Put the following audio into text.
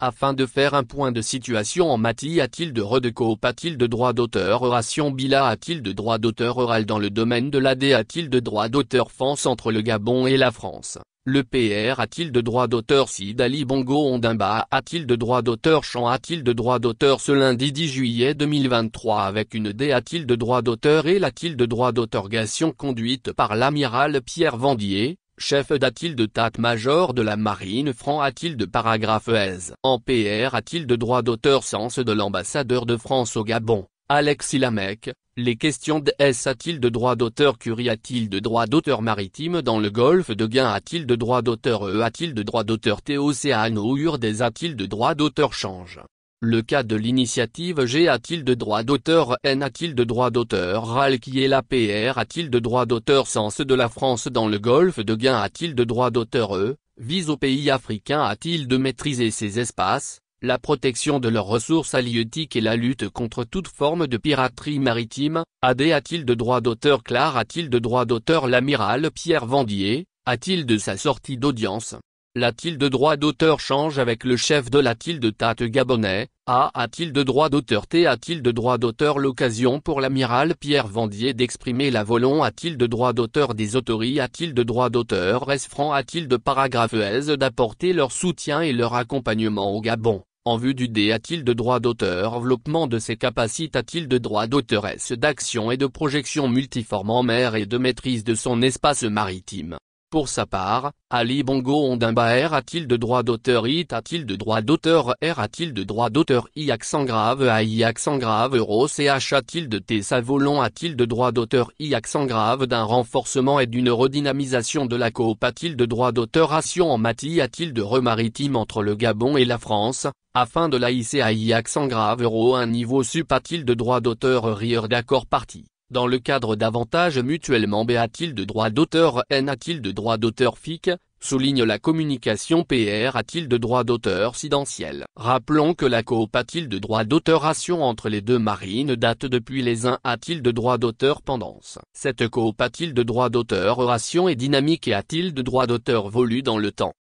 afin de faire un point de situation en mati a-t-il de redecoop a-t-il de droit d'auteur oration bila a-t-il de droit d'auteur oral dans le domaine de la D a-t-il de droit d'auteur France entre le Gabon et la France le PR a-t-il de droit d'auteur Si Dali Bongo Ondimba a-t-il de droit d'auteur Chant a-t-il de droit d'auteur ce lundi 10 juillet 2023 avec une D a-t-il de droit d'auteur et l'a-t-il de droit d'auteur Gation conduite par l'amiral Pierre Vendier Chef dat il de Tate-Major de la Marine franc A-t-il de paragraphe S En PR A-t-il de droit d'auteur Sens de l'ambassadeur de France au Gabon, Alexis Lamec, les questions de S A-t-il de droit d'auteur Curie A-t-il de droit d'auteur maritime dans le golfe de Guin A-t-il de droit d'auteur E A-t-il de droit d'auteur ou Urdes A-t-il de droit d'auteur Change le cas de l'initiative G a-t-il de droit d'auteur N a-t-il de droit d'auteur RAL qui est la PR a-t-il de droit d'auteur Sens de la France dans le golfe de Gain a-t-il de droit d'auteur E Vise aux pays africains a-t-il de maîtriser ces espaces la protection de leurs ressources halieutiques et la lutte contre toute forme de piraterie maritime, AD a-t-il de droit d'auteur CLAR a-t-il de droit d'auteur L'amiral Pierre Vandier, a-t-il de sa sortie d'audience la de droit d'auteur change avec le chef de la de Tate gabonais, A t il de droit d'auteur T il de droit d'auteur l'occasion pour l'amiral Pierre Vendier d'exprimer la volon il de droit d'auteur des autorités a-t-il de droit d'auteur S franc il de paragraphe S d'apporter leur soutien et leur accompagnement au Gabon, en vue du D il de droit d'auteur développement de ses capacités a-t-il de droit d'auteur S d'action et de projection multiforme en mer et de maîtrise de son espace maritime. Pour sa part, Ali Bongo Ondimba R a-t-il de droit d'auteur IT a-t-il de droit d'auteur R a-t-il de droit d'auteur I accent grave I accent grave Euro CH a-t-il de T Savolon a-t-il de droit d'auteur I accent grave d'un renforcement et d'une redynamisation de la coop a-t-il de droit d'auteur Ration en Mati a-t-il de remaritime entre le Gabon et la France afin de la A I accent grave Euro un niveau sup a-t-il de droit d'auteur Rieur d'accord parti dans le cadre d'avantages mutuellement B a-t-il de droit d'auteur N a-t-il de droit d'auteur FIC, souligne la communication PR a-t-il de droit d'auteur sidentiel. Rappelons que la coop a-t-il de droit d'auteur ration entre les deux marines date depuis les uns a-t-il de droit d'auteur pendance. Cette coop a-t-il de droit d'auteur ration est dynamique et a-t-il de droit d'auteur volu dans le temps.